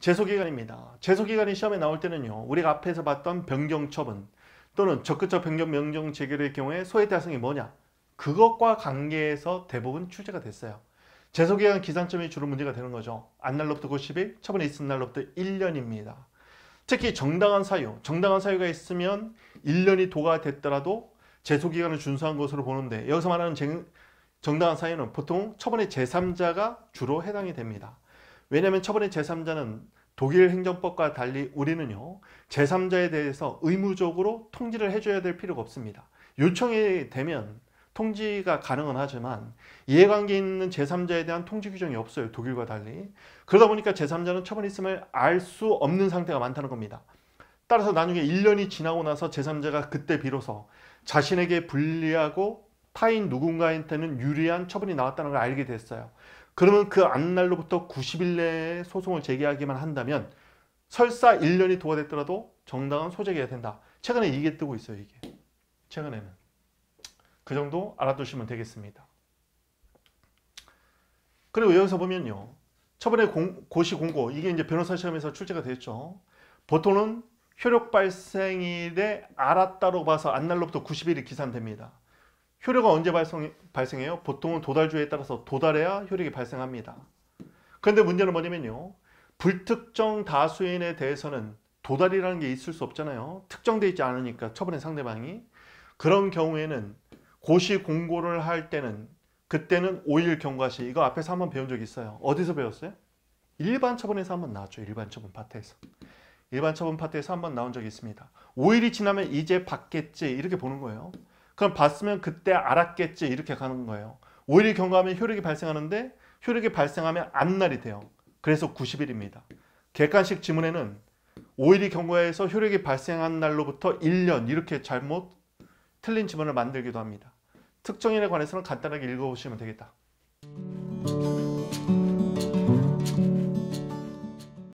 제소기간입니다. 제소기간이 시험에 나올 때는요. 우리가 앞에서 봤던 변경처분 또는 적극적 변경 명령 제기의 경우에 소외 대상이 뭐냐 그것과 관계해서 대부분 출제가 됐어요. 제소기간 기산점이 주로 문제가 되는 거죠. 안 날로부터 90일, 처분이 있은 날로부터 1년입니다. 특히 정당한 사유, 정당한 사유가 있으면 1년이 도가 됐더라도 제소기간을 준수한 것으로 보는데 여기서 말하는 정당한 사유는 보통 처분의 제3자가 주로 해당이 됩니다. 왜냐하면 처분의 제3자는 독일 행정법과 달리 우리는요 제3자에 대해서 의무적으로 통지를 해줘야 될 필요가 없습니다. 요청이 되면 통지가 가능은 하지만 이해관계 있는 제3자에 대한 통지 규정이 없어요. 독일과 달리. 그러다 보니까 제3자는 처분이 있음을 알 수 없는 상태가 많다는 겁니다. 따라서 나중에 1년이 지나고 나서 제3자가 그때 비로소 자신에게 불리하고 타인 누군가한테는 유리한 처분이 나왔다는 걸 알게 됐어요. 그러면 그 앞날로부터 90일 내에 소송을 제기하기만 한다면 설사 1년이 도화됐더라도 정당한 소재해 된다. 최근에 이게 뜨고 있어요. 이게. 최근에는. 그 정도 알아두시면 되겠습니다. 그리고 여기서 보면요. 처분의 공, 고시 공고 이게 이제 변호사 시험에서 출제가 됐죠. 보통은 효력 발생일에 알았다로 봐서 안날로부터 90일이 기산됩니다. 효력은 언제 발생, 발생해요? 보통은 도달주에 따라서 도달해야 효력이 발생합니다. 그런데 문제는 뭐냐면요. 불특정 다수인에 대해서는 도달이라는 게 있을 수 없잖아요. 특정돼 있지 않으니까 처분의 상대방이. 그런 경우에는 고시 공고를 할 때는 그때는 5일 경과시 이거 앞에서 한번 배운 적이 있어요. 어디서 배웠어요? 일반 처분에서 한번 나왔죠. 일반 처분 파트에서. 일반 처분 파트에서 한번 나온 적이 있습니다. 5일이 지나면 이제 받겠지 이렇게 보는 거예요. 그럼 봤으면 그때 알았겠지 이렇게 가는 거예요. 5일 경과하면 효력이 발생하는데 효력이 발생하면 앞날이 돼요. 그래서 90일입니다. 객관식 지문에는 5일이 경과해서 효력이 발생한 날로부터 1년 이렇게 잘못 틀린 지문을 만들기도 합니다. 특정인에 관해서는 간단하게 읽어보시면 되겠다.